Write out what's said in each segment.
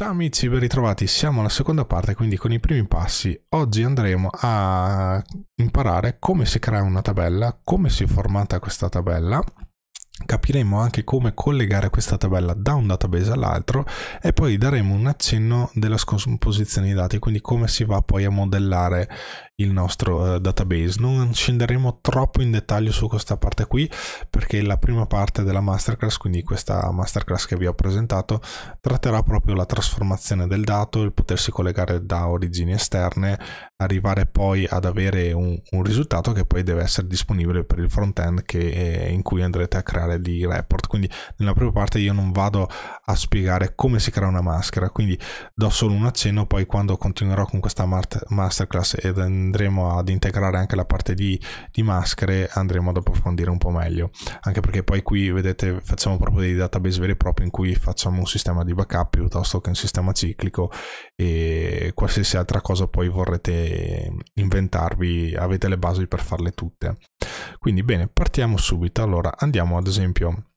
Ciao amici, ben ritrovati. Siamo alla seconda parte, quindi con i primi passi. Oggi andremo a imparare come si crea una tabella, come si è formata questa tabella. Capiremo anche come collegare questa tabella da un database all'altro e poi daremo un accenno della scomposizione dei dati, quindi come si va poi a modellare il nostro eh, database. Non scenderemo troppo in dettaglio su questa parte qui perché la prima parte della masterclass, quindi questa masterclass che vi ho presentato, tratterà proprio la trasformazione del dato, il potersi collegare da origini esterne, arrivare poi ad avere un, un risultato che poi deve essere disponibile per il front-end che, eh, in cui andrete a creare dei report. Quindi nella prima parte io non vado a spiegare come si crea una maschera, quindi do solo un accenno, poi quando continuerò con questa masterclass ed andremo ad integrare anche la parte di, di maschere, andremo ad approfondire un po' meglio, anche perché poi qui vedete facciamo proprio dei database veri e propri in cui facciamo un sistema di backup piuttosto che un sistema ciclico e qualsiasi altra cosa poi vorrete inventarvi, avete le basi per farle tutte. Quindi bene, partiamo subito, allora andiamo ad esempio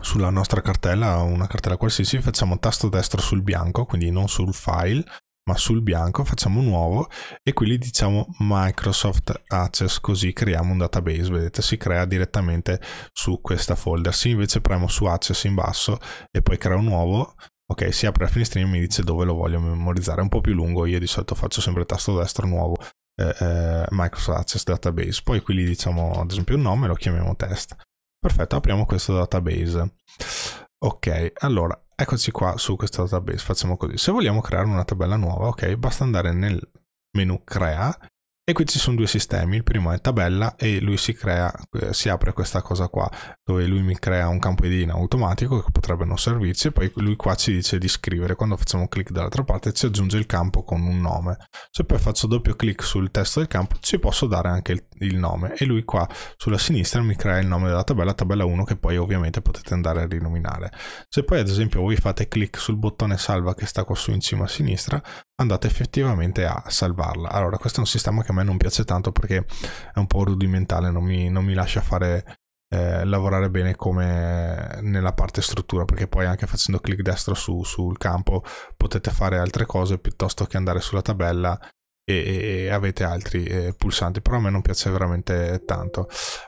sulla nostra cartella, una cartella qualsiasi, facciamo tasto destro sul bianco, quindi non sul file, ma sul bianco, facciamo nuovo e qui gli diciamo Microsoft Access, così creiamo un database, vedete si crea direttamente su questa folder, se invece premo su Access in basso e poi creo un nuovo, ok si apre la finestrina e mi dice dove lo voglio memorizzare, è un po' più lungo, io di solito faccio sempre tasto destro nuovo, eh, eh, Microsoft Access Database, poi qui gli diciamo ad esempio un nome, lo chiamiamo test Perfetto, apriamo questo database. Ok, allora, eccoci qua su questo database, facciamo così. Se vogliamo creare una tabella nuova, ok, basta andare nel menu crea e qui ci sono due sistemi, il primo è tabella e lui si crea, eh, si apre questa cosa qua dove lui mi crea un campo edina automatico che potrebbe non servirci e poi lui qua ci dice di scrivere, quando facciamo clic dall'altra parte ci aggiunge il campo con un nome, se poi faccio doppio clic sul testo del campo ci posso dare anche il, il nome e lui qua sulla sinistra mi crea il nome della tabella, tabella 1 che poi ovviamente potete andare a rinominare. Se poi ad esempio voi fate clic sul bottone salva che sta qua su in cima a sinistra andate effettivamente a salvarla. Allora, questo è un sistema che a me non piace tanto perché è un po' rudimentale, non mi, non mi lascia fare eh, lavorare bene come nella parte struttura perché poi anche facendo clic destro su, sul campo potete fare altre cose piuttosto che andare sulla tabella e, e avete altri eh, pulsanti però a me non piace veramente tanto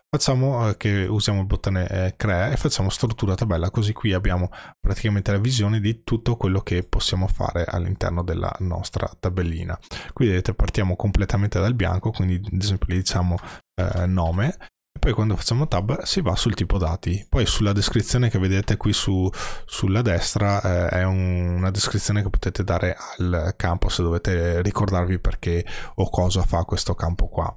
facciamo eh, che usiamo il bottone eh, crea e facciamo struttura tabella così qui abbiamo praticamente la visione di tutto quello che possiamo fare all'interno della nostra tabellina qui vedete partiamo completamente dal bianco quindi ad esempio gli diciamo eh, nome poi quando facciamo tab si va sul tipo dati. Poi sulla descrizione che vedete qui su, sulla destra eh, è un, una descrizione che potete dare al campo se dovete ricordarvi perché o cosa fa questo campo qua.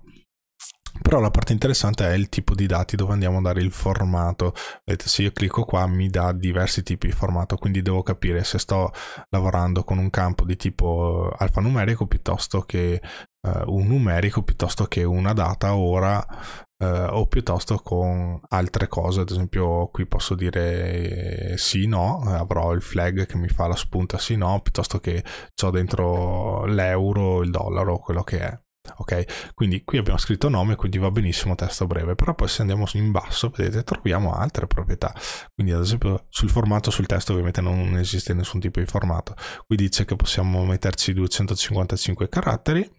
Però la parte interessante è il tipo di dati dove andiamo a dare il formato. Vedete, se io clicco qua mi dà diversi tipi di formato, quindi devo capire se sto lavorando con un campo di tipo eh, alfanumerico piuttosto che uh, un numerico, piuttosto che una data, ora Uh, o piuttosto con altre cose, ad esempio qui posso dire eh, sì, no, eh, avrò il flag che mi fa la spunta sì, no, piuttosto che ho dentro l'euro, il dollaro, quello che è. Ok, quindi qui abbiamo scritto nome, quindi va benissimo testo breve, però poi se andiamo in basso, vedete, troviamo altre proprietà. Quindi ad esempio sul formato, sul testo ovviamente non esiste nessun tipo di formato. Qui dice che possiamo metterci 255 caratteri,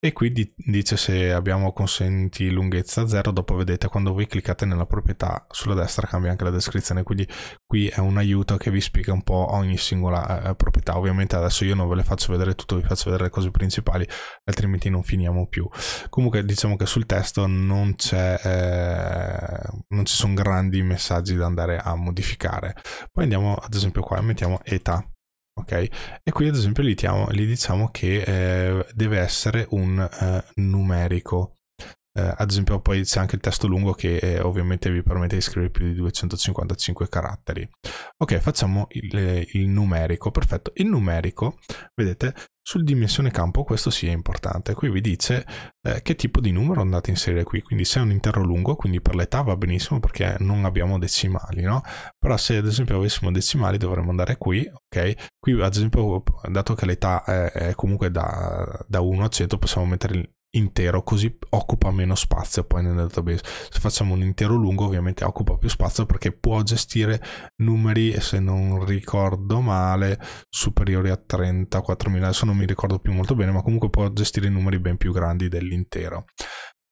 e qui di dice se abbiamo consenti lunghezza 0 dopo vedete quando voi cliccate nella proprietà sulla destra cambia anche la descrizione quindi qui è un aiuto che vi spiega un po' ogni singola eh, eh, proprietà ovviamente adesso io non ve le faccio vedere tutto vi faccio vedere le cose principali altrimenti non finiamo più comunque diciamo che sul testo non c'è eh, non ci sono grandi messaggi da andare a modificare poi andiamo ad esempio qua e mettiamo età Okay? E qui ad esempio gli, diamo, gli diciamo che eh, deve essere un eh, numerico. Eh, ad esempio poi c'è anche il testo lungo che eh, ovviamente vi permette di scrivere più di 255 caratteri. Ok, facciamo il, eh, il numerico, perfetto. Il numerico, vedete, sul dimensione campo questo sì è importante, qui vi dice eh, che tipo di numero andate a inserire qui, quindi se è un intero lungo, quindi per l'età va benissimo perché non abbiamo decimali, no? Però se ad esempio avessimo decimali dovremmo andare qui, ok? Qui ad esempio dato che l'età è, è, comunque da, da 1 a 100 possiamo mettere intero, così occupa meno spazio poi nel database. Se facciamo un intero lungo, ovviamente occupa più spazio perché può gestire numeri, se non ricordo male, superiori a 34.000. Adesso non mi ricordo più molto bene, ma comunque può gestire numeri ben più grandi dell'intero.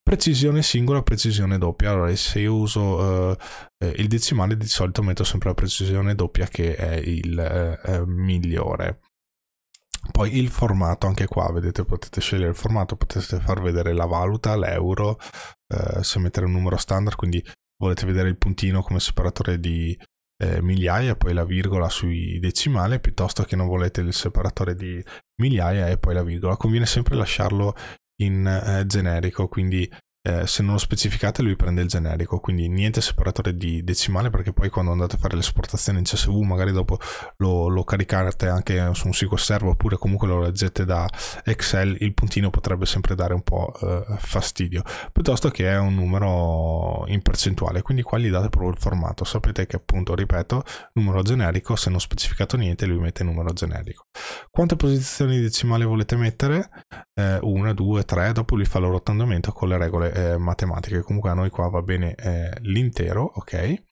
Precisione singola, precisione doppia. Allora, se io uso eh, eh il decimale, di solito metto sempre la precisione doppia che è il eh, eh migliore. Poi il formato, anche qua vedete potete scegliere il formato, potete far vedere la valuta, l'euro, eh, se mettere un numero standard, quindi volete vedere il puntino come separatore di eh, migliaia, poi la virgola sui decimali, piuttosto che non volete il separatore di migliaia e poi la virgola. Conviene sempre lasciarlo in eh, generico, quindi eh, se non lo specificate lui prende il generico, quindi niente separatore di decimale perché poi quando andate a fare l'esportazione in CSV magari dopo lo, lo caricate anche su un SQL Server oppure comunque lo leggete da Excel, il puntino potrebbe sempre dare un po' eh, fastidio, piuttosto che è un numero in percentuale, quindi qua gli date proprio il formato, sapete che appunto, ripeto, numero generico, se non specificato niente lui mette numero generico. Quante posizioni decimale volete mettere? 1, 2, 3, dopo lui fa lo rotondamento con le regole eh, matematiche. Comunque a noi qua va bene eh, l'intero, ok?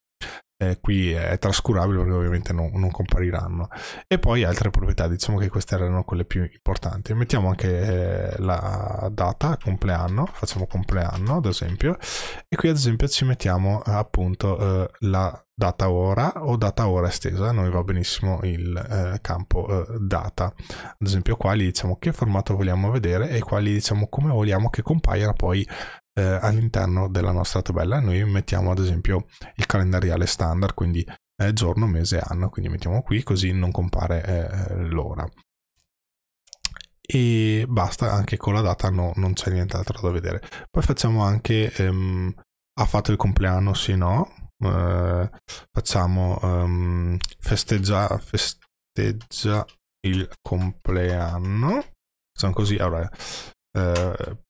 Eh, qui è trascurabile perché ovviamente non, non, compariranno e poi altre proprietà diciamo che queste erano quelle più importanti mettiamo anche eh, la data compleanno facciamo compleanno ad esempio e qui ad esempio ci mettiamo eh, appunto eh, la data ora o data ora estesa a noi va benissimo il eh, campo eh, data ad esempio qua gli diciamo che formato vogliamo vedere e qua gli diciamo come vogliamo che compaia poi eh, all'interno della nostra tabella. Noi mettiamo ad esempio il calendariale standard, quindi eh, giorno, mese, anno, quindi mettiamo qui così non compare eh, eh l'ora. E basta, anche con la data no, non c'è nient'altro da vedere. Poi facciamo anche ehm, ha fatto il compleanno, sì no. Eh, facciamo ehm, festeggia, festeggia il compleanno. Facciamo così, allora, eh,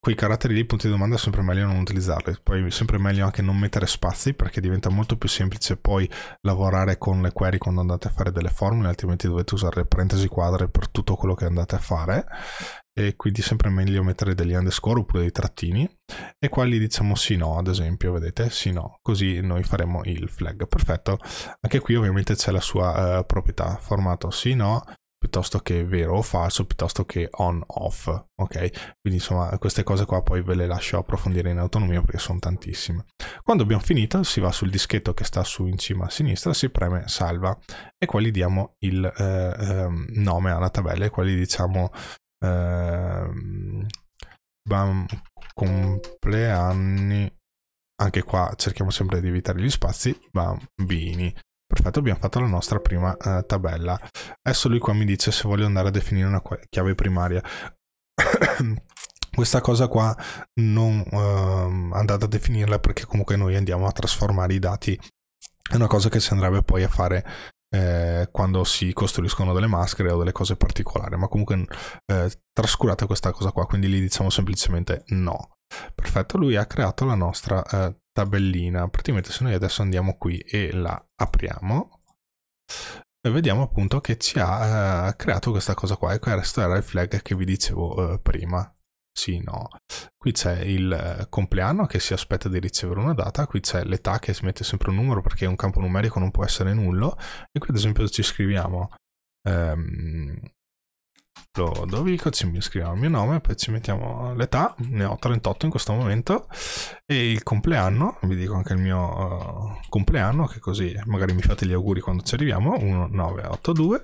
quei caratteri lì, punti di domanda, è sempre meglio non utilizzarli. Poi è sempre meglio anche non mettere spazi perché diventa molto più semplice poi lavorare con le query quando andate a fare delle formule, altrimenti dovete usare le parentesi quadre per tutto quello che andate a fare. E quindi è sempre meglio mettere degli underscore oppure dei trattini. E qua gli diciamo sì no, ad esempio, vedete? Sì no, così noi faremo il flag. Perfetto. Anche qui ovviamente c'è la sua eh, proprietà, formato sì no, piuttosto che vero o falso, piuttosto che on off, ok? Quindi insomma queste cose qua poi ve le lascio approfondire in autonomia perché sono tantissime. Quando abbiamo finito si va sul dischetto che sta su in cima a sinistra, si preme salva e qua gli diamo il eh, eh, nome alla tabella e qua gli diciamo eh, bam, compleanni anche qua cerchiamo sempre di evitare gli spazi bambini Perfetto, abbiamo fatto la nostra prima eh, tabella. Adesso lui qua mi dice se voglio andare a definire una chiave primaria. Questa cosa qua non eh, andate a definirla perché comunque noi andiamo a trasformare i dati. È una cosa che si andrebbe poi a fare eh, quando si costruiscono delle maschere o delle cose particolari, ma comunque eh, trascurate questa cosa qua, quindi gli diciamo semplicemente no. Perfetto, lui ha creato la nostra eh, tabellina. Praticamente se noi adesso andiamo qui e la apriamo, vediamo appunto che ci ha eh, creato questa cosa qua. E questo ecco, era il flag che vi dicevo eh, prima. Sì, no. Qui c'è il eh, compleanno che si aspetta di ricevere una data, qui c'è l'età che si mette sempre un numero perché un campo numerico non può essere nullo, e qui ad esempio ci scriviamo ehm, Lodovico, ci scriviamo il mio nome, poi ci mettiamo l'età, ne ho 38 in questo momento, e il compleanno, vi dico anche il mio uh, compleanno, che così magari mi fate gli auguri quando ci arriviamo, 1982,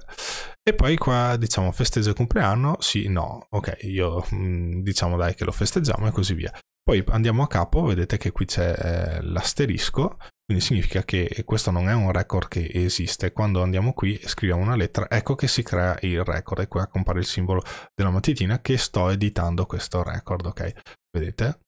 e poi qua diciamo festeggio il compleanno, sì, no, ok, io mh, mm, diciamo dai che lo festeggiamo e così via. Poi andiamo a capo, vedete che qui c'è eh, l'asterisco, quindi significa che questo non è un record che esiste. Quando andiamo qui e scriviamo una lettera, ecco che si crea il record e qua compare il simbolo della matitina che sto editando questo record, ok? Vedete?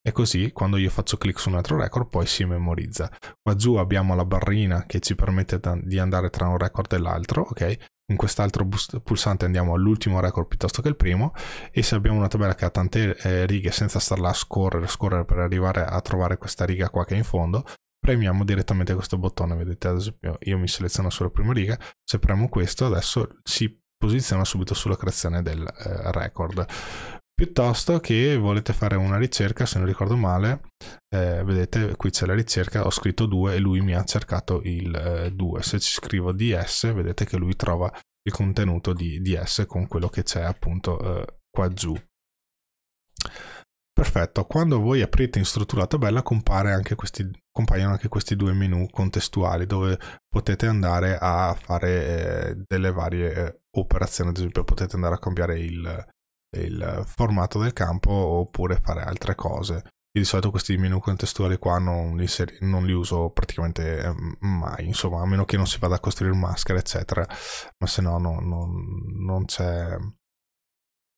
E così quando io faccio clic su un altro record poi si memorizza. Qua giù abbiamo la barrina che ci permette di andare tra un record e l'altro, ok? con quest'altro pulsante andiamo all'ultimo record piuttosto che il primo e se abbiamo una tabella che ha tante eh, righe senza starla a scorrere, scorrere per arrivare a trovare questa riga qua che è in fondo premiamo direttamente questo bottone, vedete ad esempio io mi seleziono sulla prima riga, se premo questo adesso si posiziona subito sulla creazione del eh, record. Piuttosto che volete fare una ricerca, se non ricordo male, eh, vedete qui c'è la ricerca, ho scritto 2 e lui mi ha cercato il 2. Eh, se ci scrivo DS vedete che lui trova il contenuto di DS con quello che c'è appunto eh, qua giù. Perfetto, quando voi aprite in struttura tabella anche questi, compaiono anche questi due menu contestuali dove potete andare a fare eh, delle varie eh, operazioni, ad esempio potete andare a cambiare il, il, formato del campo oppure fare altre cose. Io di solito questi menu contestuali qua non li, non li uso praticamente ehm, mai, insomma, a meno che non si vada a costruire maschere, eccetera, ma se no, no, no non c'è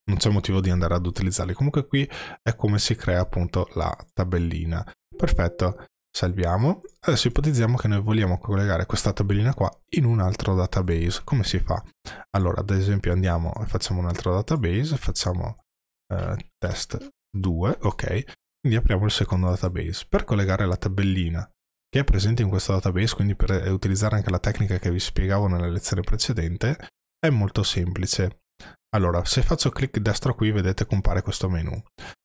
non c'è motivo di andare ad utilizzarli. Comunque qui è come si crea appunto la tabellina. Perfetto, salviamo. Adesso ipotizziamo che noi vogliamo collegare questa tabellina qua in un altro database. Come si fa? Allora, ad esempio andiamo e facciamo un altro database, facciamo eh, test 2, ok. Quindi apriamo il secondo database. Per collegare la tabellina che è presente in questo database, quindi per utilizzare anche la tecnica che vi spiegavo nella lezione precedente, è molto semplice. Allora, se faccio clic destro qui, vedete compare questo menu.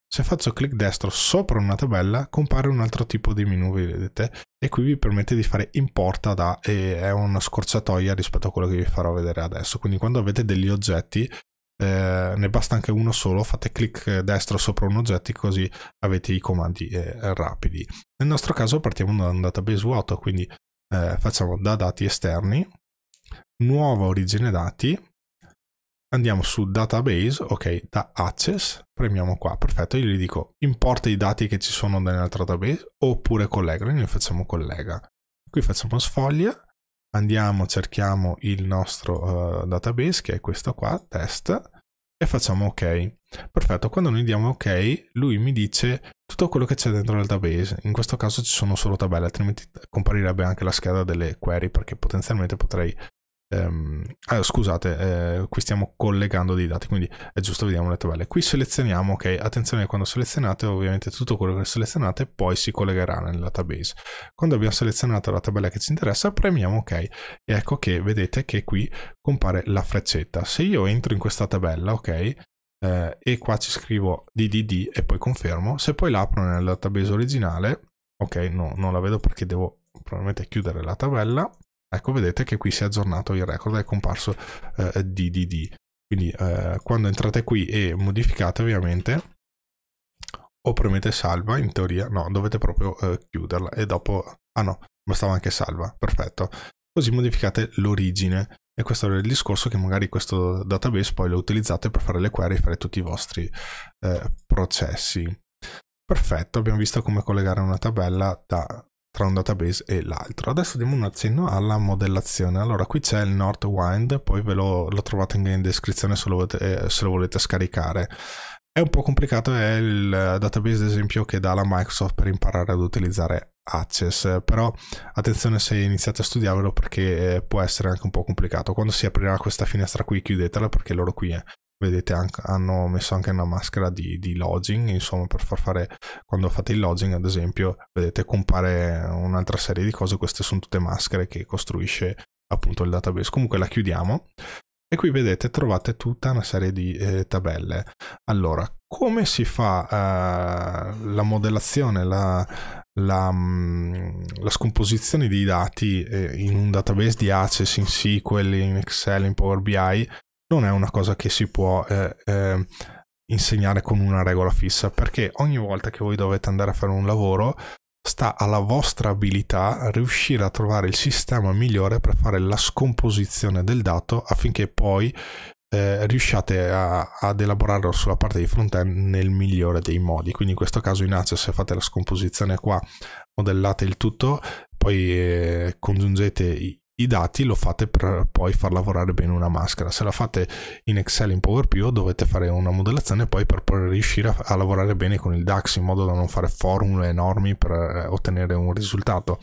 Se faccio clic destro sopra una tabella, compare un altro tipo di menu, vedete? E qui vi permette di fare importa da, e è una scorciatoia rispetto a quello che vi farò vedere adesso. Quindi quando avete degli oggetti, eh, ne basta anche uno solo, fate clic destro sopra un oggetto così avete i comandi eh, rapidi. Nel nostro caso partiamo da un database vuoto, quindi eh, facciamo da dati esterni, nuova origine dati, andiamo su database, ok, da access, premiamo qua, perfetto, io gli dico importa i dati che ci sono nell'altro database oppure collega, noi facciamo collega. Qui facciamo sfoglia, andiamo, cerchiamo il nostro uh, database che è questo qua, test, e facciamo ok. Perfetto, quando noi diamo ok, lui mi dice tutto quello che c'è dentro il database. In questo caso ci sono solo tabelle, altrimenti comparirebbe anche la scheda delle query perché potenzialmente potrei ehm, ah, scusate, eh, qui stiamo collegando dei dati, quindi è giusto vediamo le tabelle. Qui selezioniamo, ok, attenzione quando selezionate, ovviamente tutto quello che selezionate poi si collegherà nel database. Quando abbiamo selezionato la tabella che ci interessa, premiamo ok e ecco che vedete che qui compare la freccetta. Se io entro in questa tabella, ok, eh, e qua ci scrivo DDD e poi confermo, se poi l'apro nel database originale, ok, no, non la vedo perché devo probabilmente chiudere la tabella, Ecco, vedete che qui si è aggiornato il record, è comparso eh, DDD. Quindi eh, quando entrate qui e modificate ovviamente o premete salva, in teoria no, dovete proprio eh, chiuderla e dopo... Ah no, bastava anche salva, perfetto. Così modificate l'origine e questo è il discorso che magari questo database poi lo utilizzate per fare le query e fare tutti i vostri eh, processi. Perfetto, abbiamo visto come collegare una tabella da tra un database e l'altro. Adesso diamo un accenno alla modellazione. Allora, qui c'è il NordWind, poi ve lo, lo trovate in descrizione se lo, volete, eh, se lo volete scaricare. È un po' complicato, è il database ad esempio che dà la Microsoft per imparare ad utilizzare Access, però attenzione se iniziate a studiarvelo perché eh, può essere anche un po' complicato. Quando si aprirà questa finestra qui chiudetela perché loro qui è. Eh, vedete anche, hanno messo anche una maschera di, di, lodging, insomma per far fare, quando fate il lodging ad esempio, vedete compare un'altra serie di cose, queste sono tutte maschere che costruisce appunto il database. Comunque la chiudiamo. E qui vedete trovate tutta una serie di eh, tabelle. Allora, come si fa eh, la modellazione, la, la, mm, la, scomposizione dei dati eh, in un database di Access, in SQL, in Excel, in Power BI? non è una cosa che si può eh, eh, insegnare con una regola fissa, perché ogni volta che voi dovete andare a fare un lavoro sta alla vostra abilità riuscire a trovare il sistema migliore per fare la scomposizione del dato affinché poi eh, riusciate a, ad elaborarlo sulla parte di front-end nel migliore dei modi. Quindi in questo caso in Access fate la scomposizione qua, modellate il tutto, poi eh, congiungete i, i dati lo fate per poi far lavorare bene una maschera. Se la fate in Excel in Power PowerPio dovete fare una modellazione poi per poi riuscire a, lavorare bene con il DAX in modo da non fare formule enormi per eh, ottenere un risultato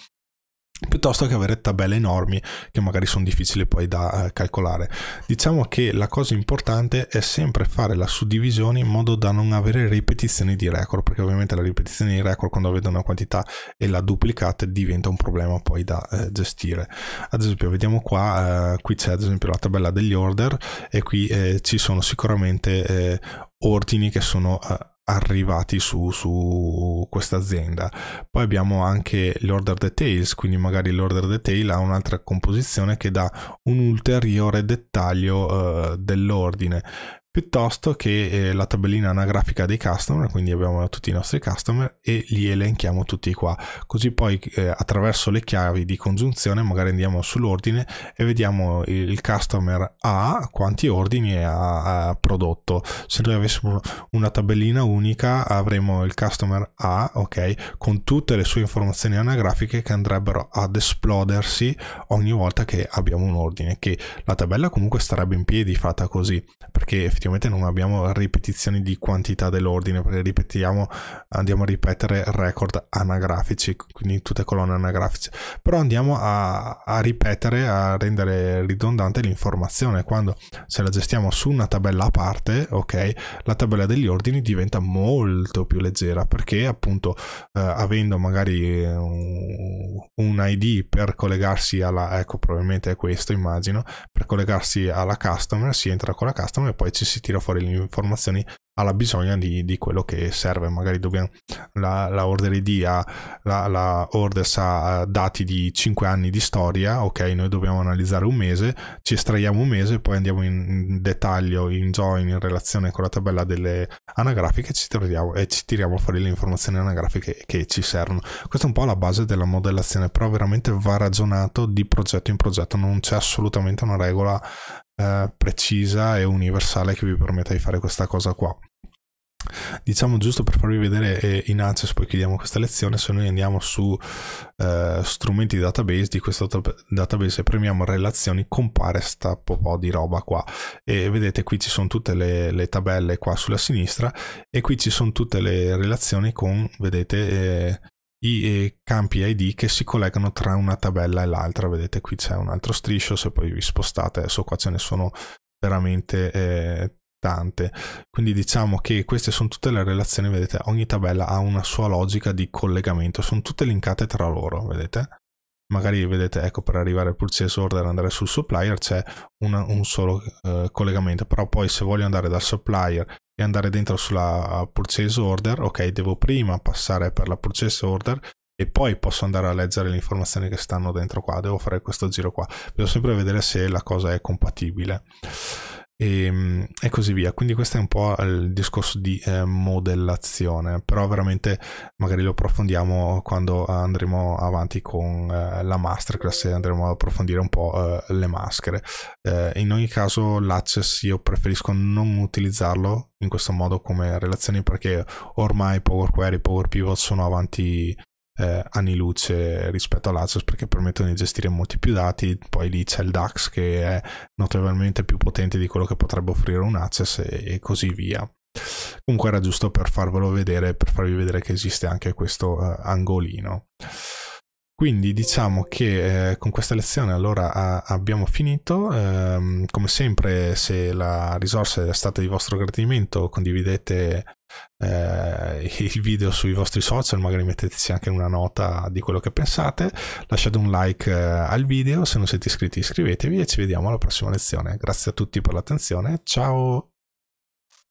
piuttosto che avere tabelle enormi che magari sono difficili poi da eh, calcolare. Diciamo che la cosa importante è sempre fare la suddivisione in modo da non avere ripetizioni di record, perché ovviamente la ripetizione di record quando vedo una quantità e la duplicate diventa un problema poi da eh, gestire. Ad esempio, vediamo qua, eh, qui c'è ad esempio la tabella degli order e qui eh, ci sono sicuramente eh, ordini che sono eh, arrivati su, su questa azienda. Poi abbiamo anche l'order details, quindi magari l'order detail ha un'altra composizione che dà un ulteriore dettaglio eh, dell'ordine piuttosto che eh, la tabellina anagrafica dei customer, quindi abbiamo tutti i nostri customer e li elenchiamo tutti qua, così poi eh, attraverso le chiavi di congiunzione magari andiamo sull'ordine e vediamo il customer A quanti ordini ha, ha prodotto, se noi avessimo una tabellina unica avremo il customer A, ok, con tutte le sue informazioni anagrafiche che andrebbero ad esplodersi ogni volta che abbiamo un ordine, che la tabella comunque starebbe in piedi fatta così, perché effettivamente non abbiamo ripetizioni di quantità dell'ordine, perché ripetiamo, andiamo a ripetere record anagrafici, quindi tutte colonne anagrafiche, però andiamo a, a ripetere, a rendere ridondante l'informazione. Quando se la gestiamo su una tabella a parte, ok, la tabella degli ordini diventa molto più leggera, perché appunto eh, avendo magari eh, un, un ID per collegarsi alla, ecco probabilmente è questo immagino, per collegarsi alla customer si entra con la customer e poi ci si si tira fuori le informazioni alla bisogna di, di quello che serve, magari dobbiamo la, la order ID ha, la, la orders ha dati di 5 anni di storia, ok, noi dobbiamo analizzare un mese, ci estraiamo un mese, poi andiamo in, in dettaglio, in join, in relazione con la tabella delle anagrafiche ci troviamo, e ci tiriamo fuori le informazioni anagrafiche che ci servono. Questa è un po' la base della modellazione, però veramente va ragionato di progetto in progetto, non c'è assolutamente una regola eh, precisa e universale che vi permetta di fare questa cosa qua. Diciamo giusto per farvi vedere eh, in Access, poi chiudiamo questa lezione, se noi andiamo su eh, strumenti database di questo database e premiamo relazioni compare sta po' di roba qua e vedete qui ci sono tutte le, le tabelle qua sulla sinistra e qui ci sono tutte le relazioni con, vedete, eh, i campi ID che si collegano tra una tabella e l'altra. Vedete qui c'è un altro striscio, se poi vi spostate, adesso qua ce ne sono veramente eh, tante. Quindi diciamo che queste sono tutte le relazioni, vedete, ogni tabella ha una sua logica di collegamento, sono tutte linkate tra loro, vedete? magari vedete ecco per arrivare al purchase order andare sul supplier c'è una, un solo eh, collegamento però poi se voglio andare dal supplier e andare dentro sulla purchase order ok devo prima passare per la purchase order e poi posso andare a leggere le informazioni che stanno dentro qua devo fare questo giro qua devo sempre vedere se la cosa è compatibile e, ehm, e, così via. Quindi questo è un po' il discorso di eh, modellazione, però veramente magari lo approfondiamo quando andremo avanti con eh, la masterclass e andremo a approfondire un po' eh, le maschere. Eh, in ogni caso l'access io preferisco non utilizzarlo in questo modo come relazioni perché ormai Power Query e Power Pivot sono avanti eh, anni luce rispetto all'Asus perché permettono di gestire molti più dati, poi lì c'è il DAX che è notevolmente più potente di quello che potrebbe offrire un Access e, e così via. Comunque era giusto per farvelo vedere, per farvi vedere che esiste anche questo eh, angolino. Quindi diciamo che eh, con questa lezione allora a, abbiamo finito, ehm, come sempre se la risorsa è stata di vostro gradimento condividete eh, il video sui vostri social, magari metteteci anche una nota di quello che pensate, lasciate un like eh, al video, se non siete iscritti iscrivetevi e ci vediamo alla prossima lezione. Grazie a tutti per l'attenzione, ciao!